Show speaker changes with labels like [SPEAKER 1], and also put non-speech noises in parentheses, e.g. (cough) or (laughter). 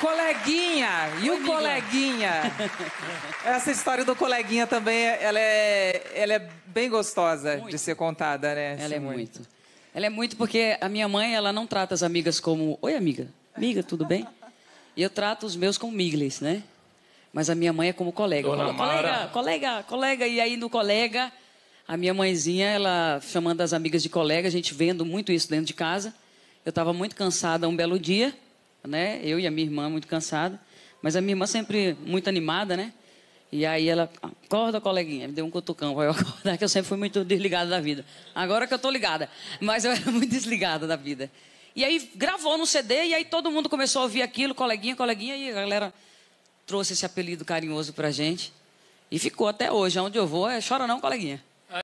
[SPEAKER 1] Coleguinha! E o coleguinha? (laughs) Essa história do coleguinha também, ela é, ela é bem gostosa muito. de ser contada,
[SPEAKER 2] né? Ela Sim, é assim, muito. muito. Ela é muito porque a minha mãe, ela não trata as amigas como... Oi, amiga. Amiga, tudo bem? E eu trato os meus como migles, né? Mas a minha mãe é como colega. Dona colega, Mara. colega, colega. E aí, no colega, a minha mãezinha, ela chamando as amigas de colega, a gente vendo muito isso dentro de casa. Eu estava muito cansada um belo dia né? Eu e a minha irmã muito cansada, mas a minha irmã sempre muito animada, né? E aí ela, acorda, coleguinha, me deu um cutucão para (laughs) eu acordar, que eu sempre fui muito desligada da vida. Agora que eu tô ligada, mas eu era (laughs) muito desligada da vida. E aí gravou no CD e aí todo mundo começou a ouvir aquilo, coleguinha, coleguinha, e a galera trouxe esse apelido carinhoso pra gente. E ficou até hoje, aonde eu vou é chora não, coleguinha.